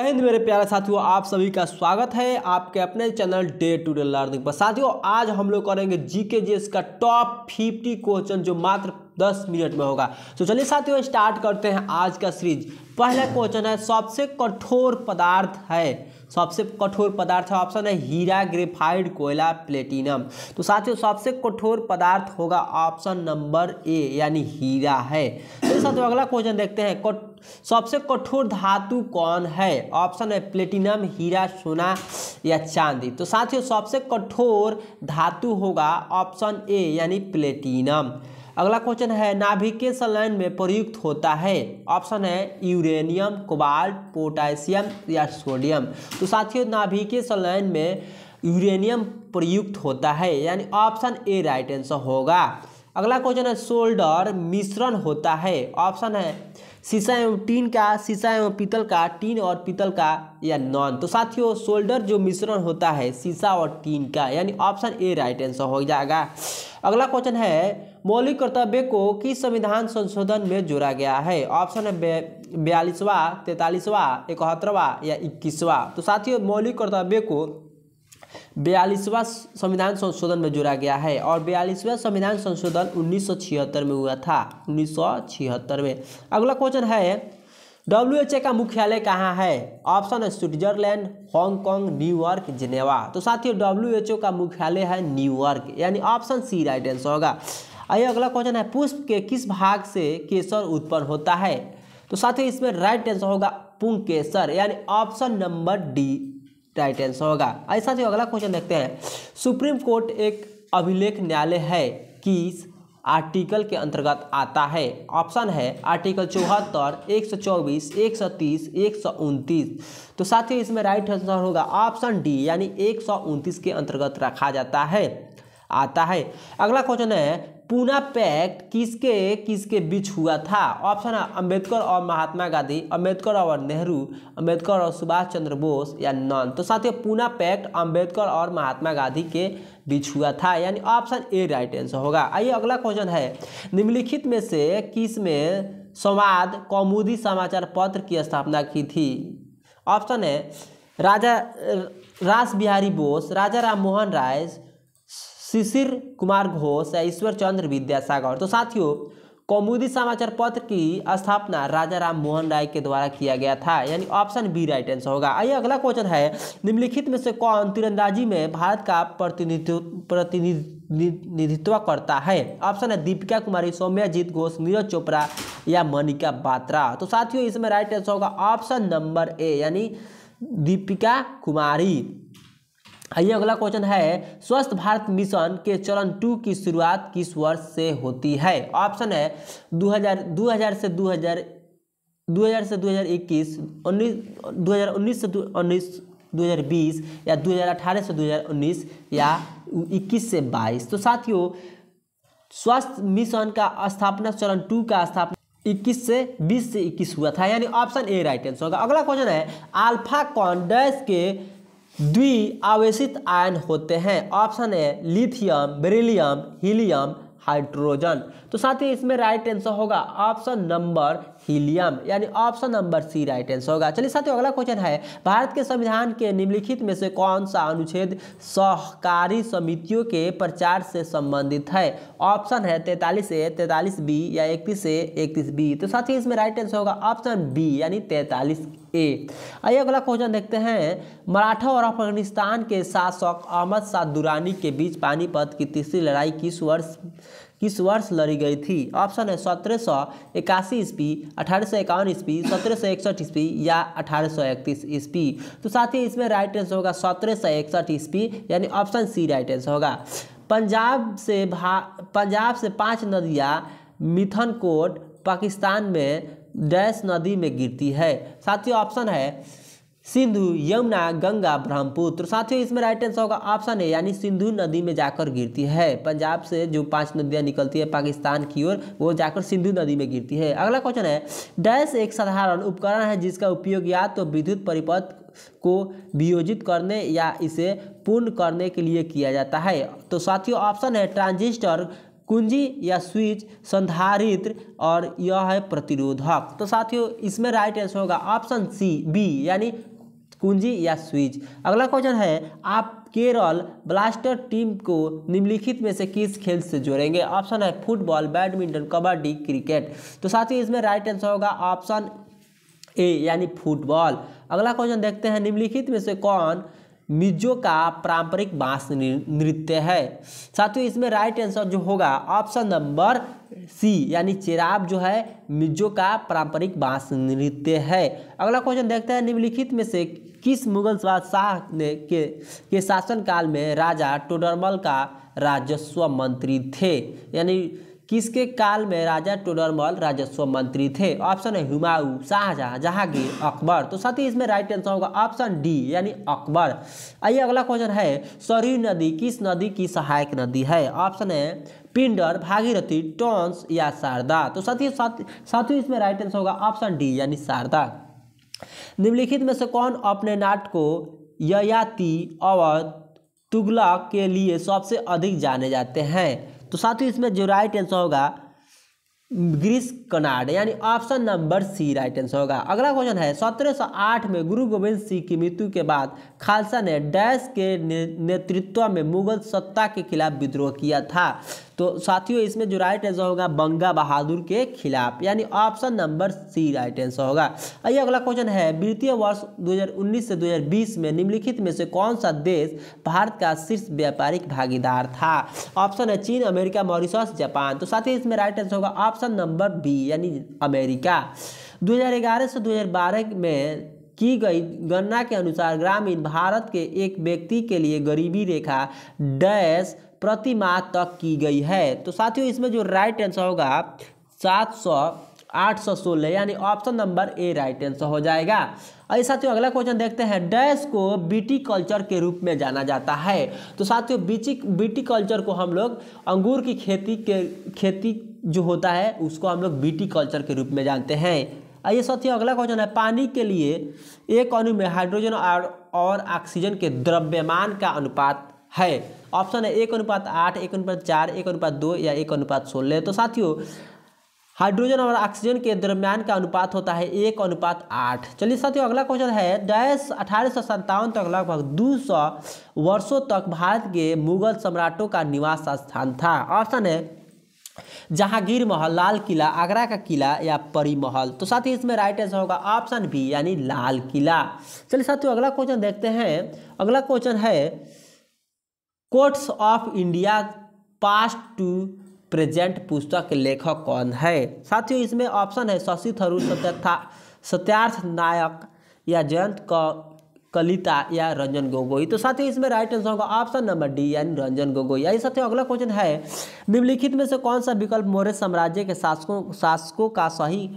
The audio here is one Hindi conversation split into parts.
हिंद मेरे प्यारे साथियों आप सभी का स्वागत है आपके अपने channel day to day learning पर साथियों आज हम लोग करेंगे जीके जीएस का टॉप 50 क्वेश्चन जो मात्र 10 मिनट में होगा तो चलिए साथियों स्टार्ट करते हैं आज का सीरीज पहला क्वेश्चन है सबसे कठोर पदार्थ है सबसे कठोर पदार्थ ऑप्शन है हीरा ग्रेफाइड कोयला प्लेटिनम तो साथियों सबसे कठोर पदार्थ होगा ऑप्शन नंबर ए यानी हीरा है तो साथियों अगला क्वेश्चन देखते हैं सबसे कठोर धातु कौन है ऑप्शन है प्लेटिनम हीरा सोना या चांदी तो साथियों सबसे कठोर धातु होगा ऑप्शन ए यानी प्लेटिनम अगला क्वेश्चन है नाभिकीय संलयन में प्रयुक्त होता है ऑप्शन है यूरेनियम कोबाल्ट पोटासियम या सोडियम तो साथियों नाभिकीय संलयन में यूरेनियम प्रयुक्त होता है यानी ऑप्शन ए राइट आंसर होगा अगला क्वेश्चन है सोल्डर मिश्रण होता है ऑप्शन है शीशा एवं टीन का शीशा एवं पीतल का टीन और पीतल का या नॉन तो साथियों सोल्डर जो मिश्रण होता है शीशा और टीन का यानी ऑप्शन ए राइट आंसर हो जाएगा अगला क्वेश्चन है मौलिक कर्तव्य को किस संविधान संशोधन में जोड़ा गया है ऑप्शन है बयालीसवा तैतालीसवा इकहत्तरवा या इक्कीसवा तो साथियों मौलिक कर्तव्य को बयालीसवां संविधान संशोधन में जोड़ा गया है और बयालीसवां संविधान संशोधन उन्नीस में हुआ था उन्नीस में अगला क्वेश्चन है डब्ल्यू का मुख्यालय कहाँ है ऑप्शन है स्विट्जरलैंड हांगकांग न्यूयॉर्क जिनेवा तो साथियों डब्ल्यू का मुख्यालय है न्यूयॉर्क यानी ऑप्शन सी राइट आंसर होगा आइए अगला क्वेश्चन है पुष्प के किस भाग से केसर उत्पन्न होता है तो साथियों इसमें राइट आंसर होगा पुंग केसर यानी ऑप्शन नंबर डी आंसर होगा ऐसा जो अगला क्वेश्चन देखते हैं सुप्रीम कोर्ट एक अभिलेख न्यायालय है कि आर्टिकल के अंतर्गत आता है ऑप्शन है आर्टिकल चौहत्तर एक सौ चौबीस एक सौ तीस एक सौ उनतीस तो साथियों इसमें राइट आंसर होगा ऑप्शन डी यानी एक सौ उनतीस के अंतर्गत रखा जाता है आता है अगला क्वेश्चन है पूना पैक्ट किसके किसके बीच हुआ था ऑप्शन है अंबेडकर और महात्मा गांधी अंबेडकर और नेहरू अंबेडकर और सुभाष चंद्र बोस या नॉन तो साथियों पूना पैक्ट अंबेडकर और महात्मा गांधी के बीच हुआ था यानी ऑप्शन ए राइट आंसर होगा आइए अगला क्वेश्चन है निम्नलिखित में से किस में संवाद कौमुदी समाचार पत्र की स्थापना की थी ऑप्शन है राजा रास बिहारी बोस राजा राम मोहन राय शिशिर कुमार घोष या ईश्वर चंद्र विद्यासागर तो साथियों कौमुदी समाचार पत्र की स्थापना राजा राम मोहन राय के द्वारा किया गया था यानी ऑप्शन बी राइट आंसर होगा आइए अगला क्वेश्चन है निम्नलिखित में से कौन तीरंदाजी में भारत का प्रतिनिधित्व प्रतिनिधित्व करता है ऑप्शन है दीपिका कुमारी सौम्याजीत घोष नीरज चोपड़ा या मनिका बात्रा तो साथियों इसमें राइट आंसर होगा ऑप्शन नंबर ए यानी दीपिका कुमारी आइए अगला क्वेश्चन है स्वस्थ भारत मिशन के चरण टू की शुरुआत किस वर्ष से होती है ऑप्शन है 2000 2000 से 2000 2000 से 2021 उन्नीस से उन्नीस 2020 या 2018 से 2019 या 21 से 22 तो साथियों स्वस्थ मिशन का स्थापना चरण टू का स्थापना 21 से 20 से 21 हुआ था यानी ऑप्शन ए राइट आंसर होगा अगला क्वेश्चन है अल्फा डैश के द्वि आवेशित आयन होते हैं ऑप्शन है लिथियम बेरिलियम हीलियम हाइड्रोजन तो साथ ही इसमें राइट आंसर होगा ऑप्शन नंबर हीलियम यानी option number C right answer होगा चलिए साथियों अगला क्वेश्चन है भारत के संविधान के निम्नलिखित में से कौन सा अनुच्छेद सहकारी समितियों के प्रचार से संबंधित है ऑप्शन है तैतालीस ए तैतालीस बी या इकतीस ए इकतीस बी तो साथियों इसमें राइट आंसर होगा ऑप्शन बी यानी तैतालीस ए आइए अगला क्वेश्चन देखते हैं मराठा और अफगानिस्तान के शासक अहमद शाह दुरानी के बीच पानीपत की तीसरी लड़ाई किस वर्ष किस वर्ष लड़ी गई थी ऑप्शन है सत्रह सौ इक्यासी ईस्वी अठारह सौ इक्यावन ईस्वी सत्रह सौ इकसठ ईस्वी या अठारह सौ इकतीस ईस्वी तो साथ ही इसमें राइट आंसर होगा सत्रह सौ इकसठ ईस्वी यानी ऑप्शन सी राइट आंसर होगा पंजाब से भा पंजाब से पाँच नदियाँ मिथनकोट पाकिस्तान में डैश नदी में गिरती है साथ ही ऑप्शन है सिंधु यमुना गंगा ब्रह्मपुत्र साथियों इसमें राइट आंसर होगा ऑप्शन है यानी सिंधु नदी में जाकर गिरती है पंजाब से जो पांच नदियां निकलती है पाकिस्तान की ओर वो जाकर सिंधु नदी में गिरती है अगला क्वेश्चन है डैश एक साधारण उपकरण है जिसका उपयोग या तो विद्युत परिपथ को वियोजित करने या इसे पूर्ण करने के लिए किया जाता है तो साथियों ऑप्शन है ट्रांजिस्टर कुंजी या स्विच संधारित्र और यह है प्रतिरोधक तो साथियों इसमें राइट आंसर होगा ऑप्शन सी बी यानी कुंजी या स्विच अगला क्वेश्चन है आप केरल ब्लास्टर टीम को निम्नलिखित में से किस खेल से जोड़ेंगे ऑप्शन है फुटबॉल बैडमिंटन कबड्डी क्रिकेट तो साथ ही इसमें राइट आंसर होगा ऑप्शन ए यानी फुटबॉल अगला क्वेश्चन देखते हैं निम्नलिखित में से कौन मिजो का पारंपरिक बांस नृत्य है साथियों इसमें राइट आंसर जो होगा ऑप्शन नंबर सी यानी चेराब जो है मिजो का पारंपरिक बांस नृत्य है अगला क्वेश्चन देखते हैं निम्नलिखित में से किस मुगल शाह ने के के शासनकाल में राजा टोडरमल का राजस्व मंत्री थे यानी किसके काल में राजा टोडरमल राजस्व मंत्री थे ऑप्शन है हुमायूं शाहजहां जहांगीर अकबर तो साथ ही इसमें राइट आंसर होगा ऑप्शन डी यानी अकबर आइए अगला क्वेश्चन है सरयू नदी किस नदी की सहायक नदी है ऑप्शन है पिंडर भागीरथी टोंस या शारदा तो साथ ही साथ साथ ही इसमें राइट आंसर होगा ऑप्शन डी यानी शारदा निम्नलिखित में से कौन अपने नाट को ययाति अवध तुगला के लिए सबसे अधिक जाने जाते हैं तो साथ ही इसमें जो राइट आंसर होगा ग्रीस कनाड यानी option number C right answer होगा अगला क्वेश्चन है 1708 में गुरु गोविंद सिंह की मृत्यु के बाद खालसा ने डैश के नेतृत्व में मुगल सत्ता के खिलाफ विद्रोह किया था तो साथियों इसमें जो राइट आंसर होगा बंगा बहादुर के खिलाफ यानी option number C right answer होगा आइए अगला क्वेश्चन है वित्तीय वर्ष 2019 से 2020 में निम्नलिखित में से कौन सा देश भारत का शीर्ष व्यापारिक भागीदार था ऑप्शन है चीन अमेरिका मॉरिशस जापान तो साथ ही इसमें राइट आंसर होगा ऑप्शन नंबर बी यानी अमेरिका 2011 से 2012 में की गई गणना के अनुसार ग्रामीण भारत के एक व्यक्ति के लिए गरीबी रेखा डैश प्रति माह तक की गई है तो साथियों इसमें जो राइट आंसर होगा सात सौ आठ सौ सोलह यानी option number A right answer हो जाएगा अरे साथियों अगला क्वेश्चन देखते हैं डैश को बीटी कल्चर के रूप में जाना जाता है तो साथियों बीची बीटी कल्चर को हम लोग अंगूर की खेती के खेती जो होता है उसको हम लोग बीटी कल्चर के रूप में जानते हैं आइए साथियों अगला क्वेश्चन है पानी के लिए एक अणु में हाइड्रोजन और ऑक्सीजन के द्रव्यमान का अनुपात है ऑप्शन है एक अनुपात आठ एक अनुपात चार एक अनुपात दो या एक अनुपात सोलह तो साथियों हाइड्रोजन और ऑक्सीजन के दरमियान का अनुपात होता है एक अनुपात आठ चलिए साथियों अगला क्वेश्चन है डैश अठारह सौ तक लगभग दो सौ वर्षों तक भारत के मुगल सम्राटों का निवास स्थान था ऑप्शन है जहांगीर महल लाल किला आगरा का किला या परी महल तो साथ ही इसमें राइट आंसर होगा ऑप्शन बी यानी लाल किला चलिए साथियों अगला क्वेश्चन देखते हैं अगला क्वेश्चन है courts of India past to present पुस्तक के लेखक कौन है साथियों इसमें ऑप्शन है शशि थरूर सत्यथा सत्यार्थ नायक या जयंत कलिता या रंजन गोगोई तो ही इसमें राइट आंसर होगा ऑप्शन नंबर डी यानी रंजन गोगोई यही साथियों अगला क्वेश्चन है निम्नलिखित में से कौन सा विकल्प मौर्य साम्राज्य के शासकों शासकों का सही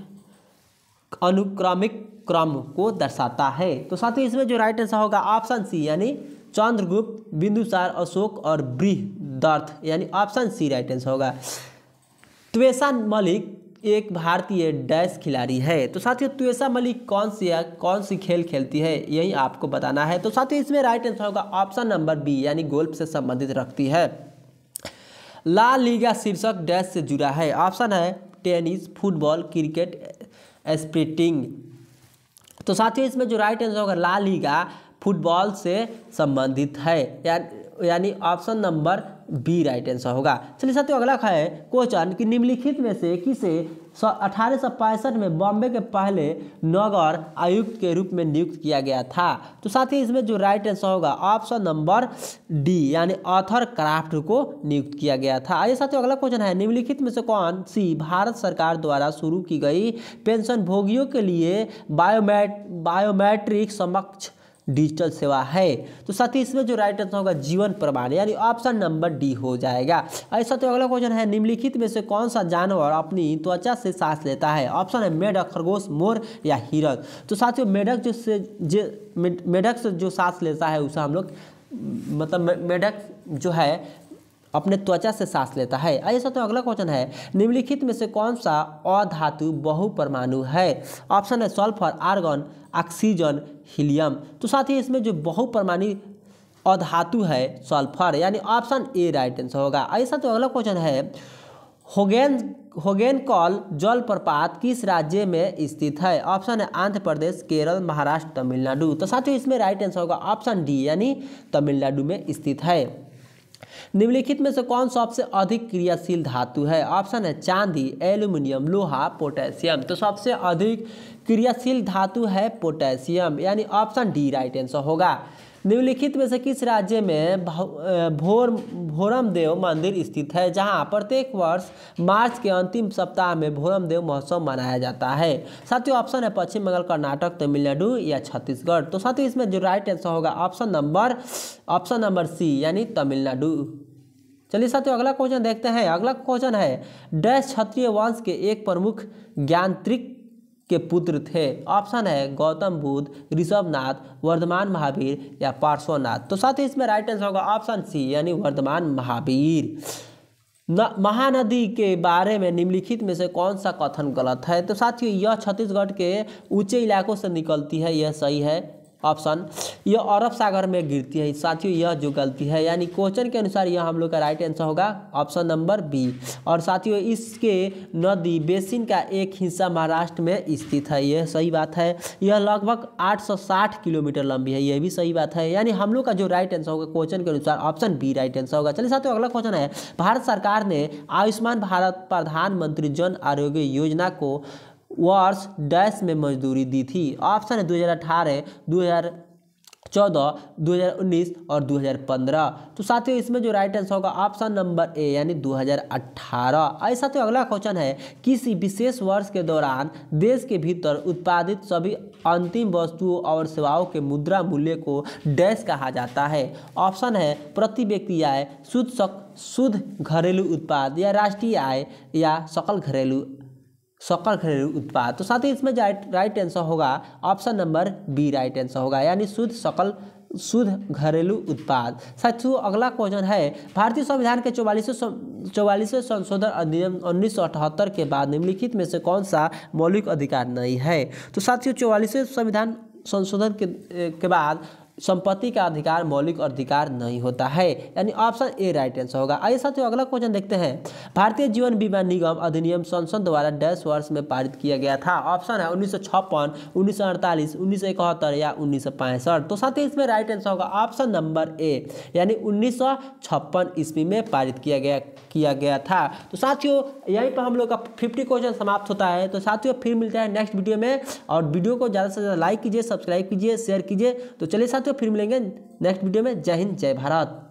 अनुक्रमिक क्रम को दर्शाता है तो साथ ही इसमें जो राइट आंसर होगा ऑप्शन सी यानी चंद्रगुप्त बिंदुसार अशोक और बृहदर्थ यानी ऑप्शन सी राइट आंसर होगा त्वेसा मलिक एक भारतीय डैश खिलाड़ी है तो साथियों तुएसा मलिक कौन सी है कौन सी खेल खेलती है यही आपको बताना है तो साथियों इसमें राइट आंसर होगा ऑप्शन नंबर बी यानी गोल्फ से संबंधित रखती है ला लीगा शीर्षक डैश से जुड़ा है ऑप्शन है टेनिस फुटबॉल क्रिकेट स्प्रिटिंग तो साथियों इसमें जो राइट आंसर होगा ला लीगा फुटबॉल से संबंधित है या यानी option number B right answer होगा चलिए साथियों अगला है क्वेश्चन कि निम्नलिखित में से किसे अठारह सौ पैंसठ में बॉम्बे के पहले नगर आयुक्त के रूप में नियुक्त किया गया था तो साथ ही इसमें जो राइट आंसर होगा ऑप्शन नंबर डी यानी ऑथर क्राफ्ट को नियुक्त किया गया था आइए साथियों अगला क्वेश्चन है निम्नलिखित में से कौन सी भारत सरकार द्वारा शुरू की गई पेंशन भोगियों के लिए बायोमेट बायोमेट्रिक समक्ष डिजिटल सेवा है तो साथ ही इसमें जो राइट आंसर होगा जीवन प्रमाण यानी ऑप्शन नंबर डी हो जाएगा ऐसा तो अगला क्वेश्चन है निम्नलिखित में से कौन सा जानवर अपनी त्वचा से सांस लेता है ऑप्शन है मेढक खरगोश मोर या हिरक तो साथियों मेढक जो से जो मेढक से जो सांस लेता है उसे हम लोग मतलब मेढक जो है अपने त्वचा से सांस लेता है आइए तो अगला क्वेश्चन है निम्नलिखित में से कौन सा अधातु बहु परमाणु है ऑप्शन है सल्फर आर्गन ऑक्सीजन हीलियम तो साथ ही इसमें जो परमाणु अधातु है सल्फर यानी ऑप्शन ए राइट आंसर होगा ऐसा तो अगला क्वेश्चन है होगेन होगेन कॉल जलप्रपात किस राज्य में स्थित है ऑप्शन है आंध्र प्रदेश केरल महाराष्ट्र तमिलनाडु तो साथियों इसमें राइट आंसर होगा ऑप्शन डी यानी तमिलनाडु में स्थित है निम्नलिखित में से कौन सा अधिक क्रियाशील धातु है ऑप्शन है चांदी एल्यूमिनियम लोहा पोटेशियम तो सबसे अधिक क्रियाशील धातु है पोटेशियम यानी ऑप्शन डी राइट आंसर होगा निम्नलिखित में से किस राज्य में भोर भोरम देव मंदिर स्थित है जहां प्रत्येक वर्ष मार्च के अंतिम सप्ताह में भोरम देव महोत्सव मनाया जाता है साथियों ऑप्शन है पश्चिम बंगाल कर्नाटक तमिलनाडु या छत्तीसगढ़ तो साथियों इसमें जो राइट आंसर होगा option number option number C यानी तमिलनाडु चलिए साथियों अगला क्वेश्चन देखते हैं अगला क्वेश्चन है डैश क्षत्रिय वंश के एक प्रमुख ज्ञानत्रिक के पुत्र थे ऑप्शन है गौतम बुद्ध ऋषभनाथ वर्धमान महावीर या पार्श्वनाथ तो साथ ही इसमें राइट आंसर होगा ऑप्शन सी यानी वर्धमान महावीर न महानदी के बारे में निम्नलिखित में से कौन सा कथन गलत है तो साथियों यह छत्तीसगढ़ के ऊंचे इलाकों से निकलती है यह सही है ऑप्शन यह अरब सागर में गिरती है साथियों यह जो गलती है यानी क्वेश्चन के अनुसार यह हम लोग का राइट आंसर होगा ऑप्शन नंबर बी और साथियों इसके नदी बेसिन का एक हिस्सा महाराष्ट्र में स्थित है यह सही बात है यह लगभग 860 किलोमीटर लंबी है यह भी सही बात है यानी हम लोग का जो राइट आंसर होगा क्वेश्चन के अनुसार ऑप्शन बी राइट आंसर होगा चलिए साथियों अगला क्वेश्चन है भारत सरकार ने आयुष्मान भारत प्रधानमंत्री जन आरोग्य योजना को वर्ष डैश में मजदूरी दी थी ऑप्शन है 2018, 2014, 2019 और 2015 तो साथियों इसमें जो राइट आंसर होगा ऑप्शन नंबर ए यानी 2018 ऐसा तो अगला क्वेश्चन है किसी विशेष वर्ष के दौरान देश के भीतर उत्पादित सभी अंतिम वस्तुओं और सेवाओं के मुद्रा मूल्य को डैश कहा जाता है ऑप्शन है प्रति व्यक्ति आय शुद्ध शुद्ध घरेलू उत्पाद या राष्ट्रीय आय या सकल घरेलू सौकर घरेलू उत्पाद तो साथ ही इसमें राइट आंसर होगा option number B right answer होगा यानी शुद्ध सकल शुद्ध घरेलू उत्पाद साथियों अगला क्वेश्चन है भारतीय संविधान के चौवालीसवें चौवालीसवें संशोधन अधिनियम उन्नीस के बाद निम्नलिखित में से कौन सा मौलिक अधिकार नहीं है तो साथियों चौवालीसवें संविधान संशोधन के, के बाद संपत्ति का अधिकार मौलिक अधिकार नहीं होता है यानी ऑप्शन ए राइट आंसर होगा आइए साथियों अगला क्वेश्चन देखते हैं भारतीय जीवन बीमा निगम अधिनियम संसद द्वारा डैश वर्ष में पारित किया गया था ऑप्शन है उन्नीस सौ छप्पन उन्नीस सौ अड़तालीस उन्नीस सौ इकहत्तर या उन्नीस सौ पैंसठ तो साथ ही इसमें राइट आंसर होगा ऑप्शन नंबर ए यानी उन्नीस सौ छप्पन ईस्वी में पारित किया गया किया गया था तो साथियों यहीं पर हम लोग का फिफ्टी क्वेश्चन समाप्त होता है तो साथियों फिर मिलते हैं नेक्स्ट वीडियो में और वीडियो को ज़्यादा से ज़्यादा लाइक कीजिए सब्सक्राइब कीजिए शेयर कीजिए तो चलिए साथ साथियों तो फिर मिलेंगे नेक्स्ट वीडियो में जय हिंद जय भारत